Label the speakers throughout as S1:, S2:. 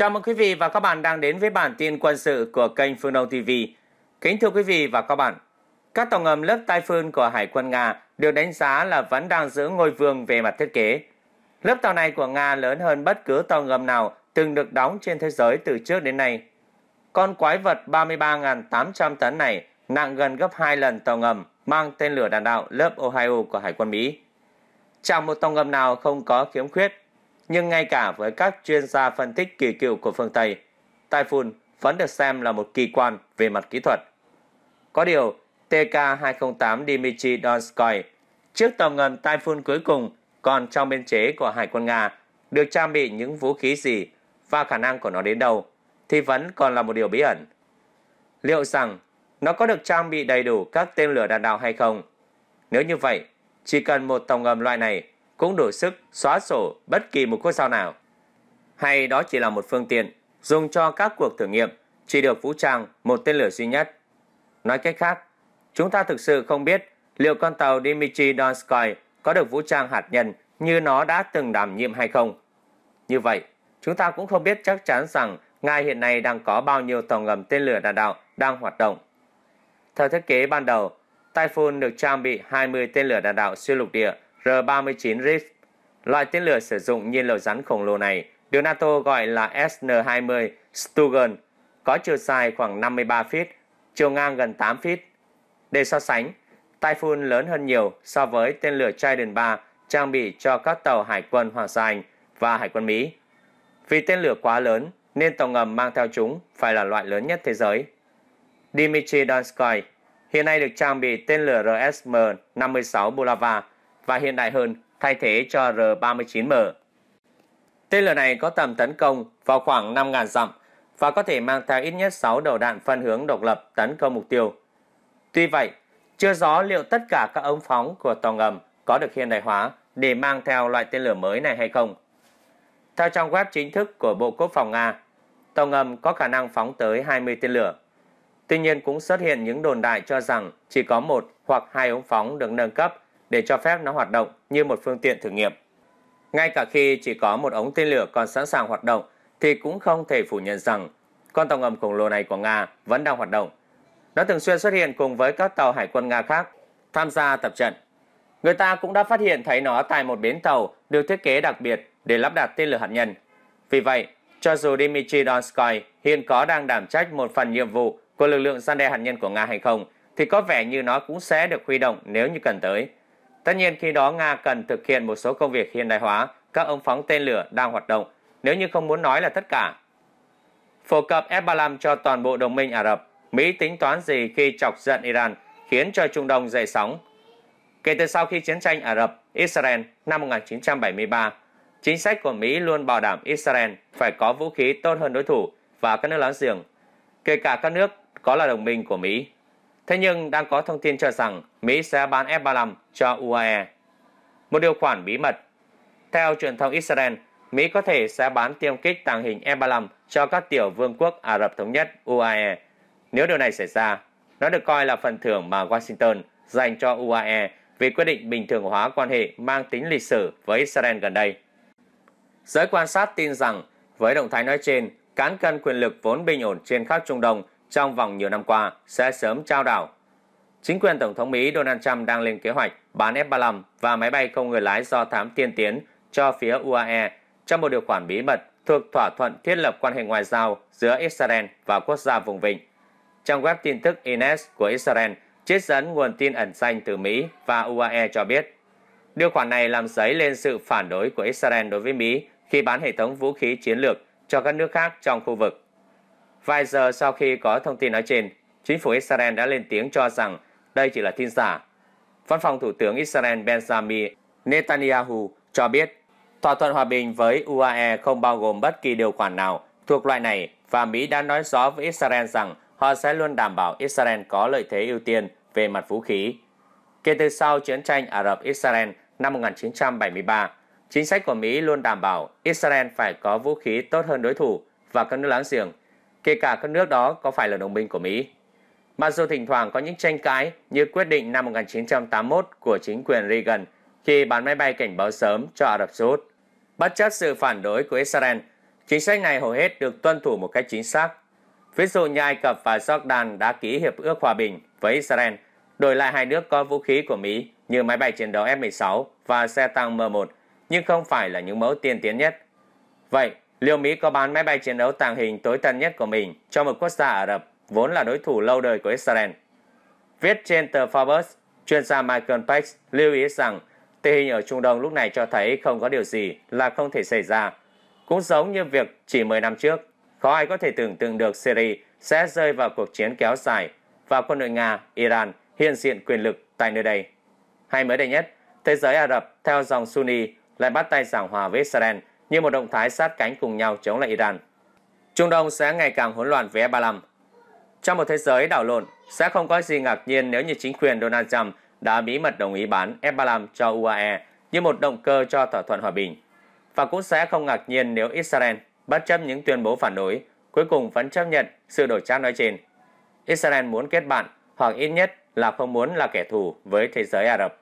S1: Chào mừng quý vị và các bạn đang đến với bản tin quân sự của kênh Phương Đông TV. Kính thưa quý vị và các bạn, các tàu ngầm lớp Typhoon của Hải quân Nga được đánh giá là vẫn đang giữ ngôi vương về mặt thiết kế. Lớp tàu này của Nga lớn hơn bất cứ tàu ngầm nào từng được đóng trên thế giới từ trước đến nay. Con quái vật 33.800 tấn này nặng gần gấp 2 lần tàu ngầm mang tên lửa đạn đạo lớp Ohio của Hải quân Mỹ. Chẳng một tàu ngầm nào không có khiếm khuyết nhưng ngay cả với các chuyên gia phân tích kỳ cựu của phương Tây, Typhoon vẫn được xem là một kỳ quan về mặt kỹ thuật. Có điều, TK-208 Dmitry Donskoy, chiếc tàu ngầm Typhoon cuối cùng còn trong biên chế của Hải quân Nga, được trang bị những vũ khí gì và khả năng của nó đến đâu thì vẫn còn là một điều bí ẩn. Liệu rằng nó có được trang bị đầy đủ các tên lửa đạn đạo hay không? Nếu như vậy, chỉ cần một tàu ngầm loại này cũng đủ sức xóa sổ bất kỳ một quốc gia nào. Hay đó chỉ là một phương tiện dùng cho các cuộc thử nghiệm chỉ được vũ trang một tên lửa duy nhất. Nói cách khác, chúng ta thực sự không biết liệu con tàu Dmitry Donskoy có được vũ trang hạt nhân như nó đã từng đảm nhiệm hay không. Như vậy, chúng ta cũng không biết chắc chắn rằng Nga hiện nay đang có bao nhiêu tàu ngầm tên lửa đạn đạo đang hoạt động. Theo thiết kế ban đầu, Typhoon được trang bị 20 tên lửa đạn đạo xuyên lục địa R-39 Rift. Loại tên lửa sử dụng nhiên liệu rắn khổng lồ này được NATO gọi là SN-20 Stugen, có chiều dài khoảng 53 feet, chiều ngang gần 8 feet. Để so sánh, Typhoon lớn hơn nhiều so với tên lửa Trident 3 trang bị cho các tàu hải quân Hoàng gia Anh và hải quân Mỹ. Vì tên lửa quá lớn nên tàu ngầm mang theo chúng phải là loại lớn nhất thế giới. Dmitry Donskoy hiện nay được trang bị tên lửa RSM-56 Bulava và hiện đại hơn thay thế cho R-39M. Tên lửa này có tầm tấn công vào khoảng 5.000 dặm và có thể mang theo ít nhất 6 đầu đạn phân hướng độc lập tấn công mục tiêu. Tuy vậy, chưa rõ liệu tất cả các ống phóng của tàu ngầm có được hiện đại hóa để mang theo loại tên lửa mới này hay không. Theo trang web chính thức của Bộ Quốc phòng Nga, tàu ngầm có khả năng phóng tới 20 tên lửa. Tuy nhiên cũng xuất hiện những đồn đại cho rằng chỉ có một hoặc hai ống phóng được nâng cấp để cho phép nó hoạt động như một phương tiện thử nghiệm. Ngay cả khi chỉ có một ống tên lửa còn sẵn sàng hoạt động thì cũng không thể phủ nhận rằng con tàu ngầm khổng lồ này của Nga vẫn đang hoạt động. Nó thường xuyên xuất hiện cùng với các tàu hải quân Nga khác tham gia tập trận. Người ta cũng đã phát hiện thấy nó tại một bến tàu được thiết kế đặc biệt để lắp đặt tên lửa hạt nhân. Vì vậy, cho dù Dmitry Donskoy hiện có đang đảm trách một phần nhiệm vụ của lực lượng gian đe hạt nhân của Nga hay không, thì có vẻ như nó cũng sẽ được huy động nếu như cần tới. Tất nhiên khi đó Nga cần thực hiện một số công việc hiện đại hóa các ống phóng tên lửa đang hoạt động, nếu như không muốn nói là tất cả. Phổ cập F-35 cho toàn bộ đồng minh Ả Rập, Mỹ tính toán gì khi chọc giận Iran khiến cho Trung Đông dậy sóng. Kể từ sau khi chiến tranh Ả Rập, Israel năm 1973, chính sách của Mỹ luôn bảo đảm Israel phải có vũ khí tốt hơn đối thủ và các nước láng giềng, kể cả các nước có là đồng minh của Mỹ. Thế nhưng đang có thông tin cho rằng Mỹ sẽ bán F-35 cho UAE. Một điều khoản bí mật. Theo truyền thông Israel, Mỹ có thể sẽ bán tiêm kích tàng hình F-35 cho các tiểu vương quốc Ả Rập Thống Nhất UAE. Nếu điều này xảy ra, nó được coi là phần thưởng mà Washington dành cho UAE vì quyết định bình thường hóa quan hệ mang tính lịch sử với Israel gần đây. Giới quan sát tin rằng với động thái nói trên, cán cân quyền lực vốn bình ổn trên khắp Trung Đông trong vòng nhiều năm qua sẽ sớm trao đảo. Chính quyền Tổng thống Mỹ Donald Trump đang lên kế hoạch bán F-35 và máy bay không người lái do thám tiên tiến cho phía UAE trong một điều khoản bí mật thuộc thỏa thuận thiết lập quan hệ ngoại giao giữa Israel và quốc gia vùng vịnh. trang web tin tức Ines của Israel, chiết dẫn nguồn tin ẩn danh từ Mỹ và UAE cho biết, điều khoản này làm dấy lên sự phản đối của Israel đối với Mỹ khi bán hệ thống vũ khí chiến lược cho các nước khác trong khu vực. Vài giờ sau khi có thông tin nói trên, chính phủ Israel đã lên tiếng cho rằng đây chỉ là tin giả. Văn phòng Thủ tướng Israel Benjamin Netanyahu cho biết thỏa thuận hòa bình với UAE không bao gồm bất kỳ điều khoản nào thuộc loại này và Mỹ đã nói rõ với Israel rằng họ sẽ luôn đảm bảo Israel có lợi thế ưu tiên về mặt vũ khí. Kể từ sau chiến tranh Ả Rập-Israel năm 1973, chính sách của Mỹ luôn đảm bảo Israel phải có vũ khí tốt hơn đối thủ và các nước láng giềng kể cả các nước đó có phải là đồng minh của Mỹ. Mặc dù thỉnh thoảng có những tranh cãi như quyết định năm 1981 của chính quyền Reagan khi bán máy bay cảnh báo sớm cho Ả Rập Xê Út. Bất chấp sự phản đối của Israel, chính sách này hầu hết được tuân thủ một cách chính xác. Ví dụ như Ai Cập và Jordan đã ký hiệp ước hòa bình với Israel, đổi lại hai nước có vũ khí của Mỹ như máy bay chiến đấu F-16 và xe tăng M1, nhưng không phải là những mẫu tiên tiến nhất. Vậy, Liệu Mỹ có bán máy bay chiến đấu tàng hình tối tân nhất của mình cho một quốc gia Ả Rập vốn là đối thủ lâu đời của Israel? Viết trên tờ Forbes, chuyên gia Michael Page lưu ý rằng tình hình ở Trung Đông lúc này cho thấy không có điều gì là không thể xảy ra. Cũng giống như việc chỉ 10 năm trước, khó ai có thể tưởng tượng được Syria sẽ rơi vào cuộc chiến kéo dài và quân đội Nga, Iran hiện diện quyền lực tại nơi đây. Hay mới đây nhất, thế giới Ả Rập theo dòng Sunni lại bắt tay giảng hòa với Israel – như một động thái sát cánh cùng nhau chống lại Iran. Trung Đông sẽ ngày càng hỗn loạn với F-35. Trong một thế giới đảo lộn, sẽ không có gì ngạc nhiên nếu như chính quyền Donald Trump đã bí mật đồng ý bán F-35 cho UAE như một động cơ cho thỏa thuận hòa bình. Và cũng sẽ không ngạc nhiên nếu Israel, bất chấp những tuyên bố phản đối, cuối cùng vẫn chấp nhận sự đổi trác nói trên. Israel muốn kết bạn hoặc ít nhất là không muốn là kẻ thù với thế giới Ả Rập.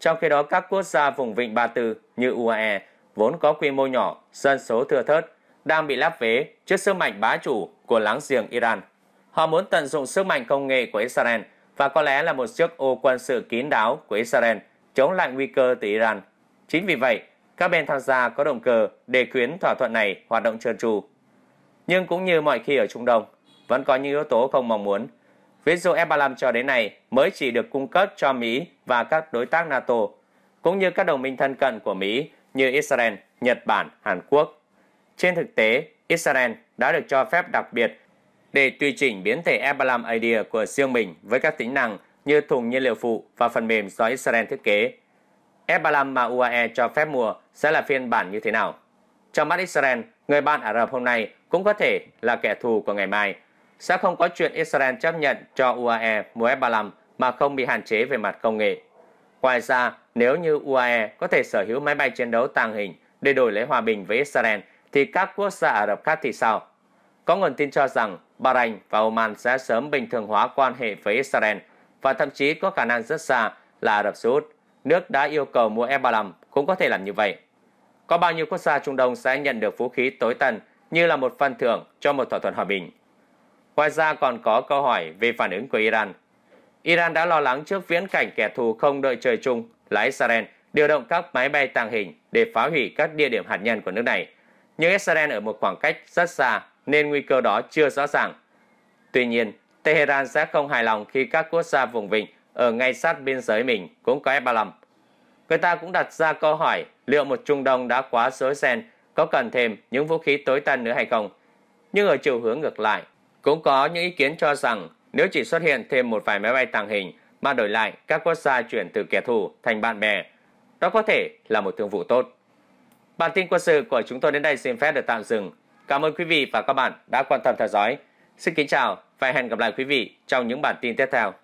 S1: Trong khi đó các quốc gia vùng vịnh Ba Tư như UAE vốn có quy mô nhỏ, dân số thừa thớt, đang bị lép vế trước sức mạnh bá chủ của láng giềng Iran. Họ muốn tận dụng sức mạnh công nghệ của Israel và có lẽ là một chiếc ô quân sự kín đáo của Israel chống lại nguy cơ từ Iran. Chính vì vậy, các bên tham gia có động cơ để khuyến thỏa thuận này hoạt động trơn tru. Nhưng cũng như mọi khi ở Trung Đông, vẫn có những yếu tố không mong muốn. Ví dụ F-35 cho đến nay mới chỉ được cung cấp cho Mỹ và các đối tác NATO, cũng như các đồng minh thân cận của Mỹ như Israel, Nhật Bản, Hàn Quốc. Trên thực tế, Israel đã được cho phép đặc biệt để tùy chỉnh biến thể Abraham Idea của riêng mình với các tính năng như thùng nhiên liệu phụ và phần mềm do Israel thiết kế. Abraham mà UAE cho phép mua sẽ là phiên bản như thế nào? Trong mắt Israel, người bạn Ả Rập hôm nay cũng có thể là kẻ thù của ngày mai. Sẽ không có chuyện Israel chấp nhận cho UAE mua F-35 mà không bị hạn chế về mặt công nghệ. Ngoài ra, nếu như UAE có thể sở hữu máy bay chiến đấu tàng hình để đổi lấy hòa bình với Israel, thì các quốc gia Ả Rập khác thì sao? Có nguồn tin cho rằng Bahrain và Oman sẽ sớm bình thường hóa quan hệ với Israel và thậm chí có khả năng rất xa là Ả Rập Xê Út, nước đã yêu cầu mua F-35 cũng có thể làm như vậy. Có bao nhiêu quốc gia Trung Đông sẽ nhận được vũ khí tối tân như là một phần thưởng cho một thỏa thuận hòa bình? Ngoài ra còn có câu hỏi về phản ứng của Iran. Iran đã lo lắng trước viễn cảnh kẻ thù không đợi trời chung là Israel điều động các máy bay tàng hình để phá hủy các địa điểm hạt nhân của nước này. Nhưng Israel ở một khoảng cách rất xa nên nguy cơ đó chưa rõ ràng. Tuy nhiên, Tehran sẽ không hài lòng khi các quốc gia vùng vịnh ở ngay sát biên giới mình cũng có F-35. Người ta cũng đặt ra câu hỏi liệu một Trung Đông đã quá rối ren có cần thêm những vũ khí tối tân nữa hay không. Nhưng ở chiều hướng ngược lại, cũng có những ý kiến cho rằng nếu chỉ xuất hiện thêm một vài máy bay tàng hình mà đổi lại các quốc gia chuyển từ kẻ thù thành bạn bè. Đó có thể là một thương vụ tốt. Bản tin quân sự của chúng tôi đến đây xin phép được tạm dừng. Cảm ơn quý vị và các bạn đã quan tâm theo dõi. Xin kính chào và hẹn gặp lại quý vị trong những bản tin tiếp theo.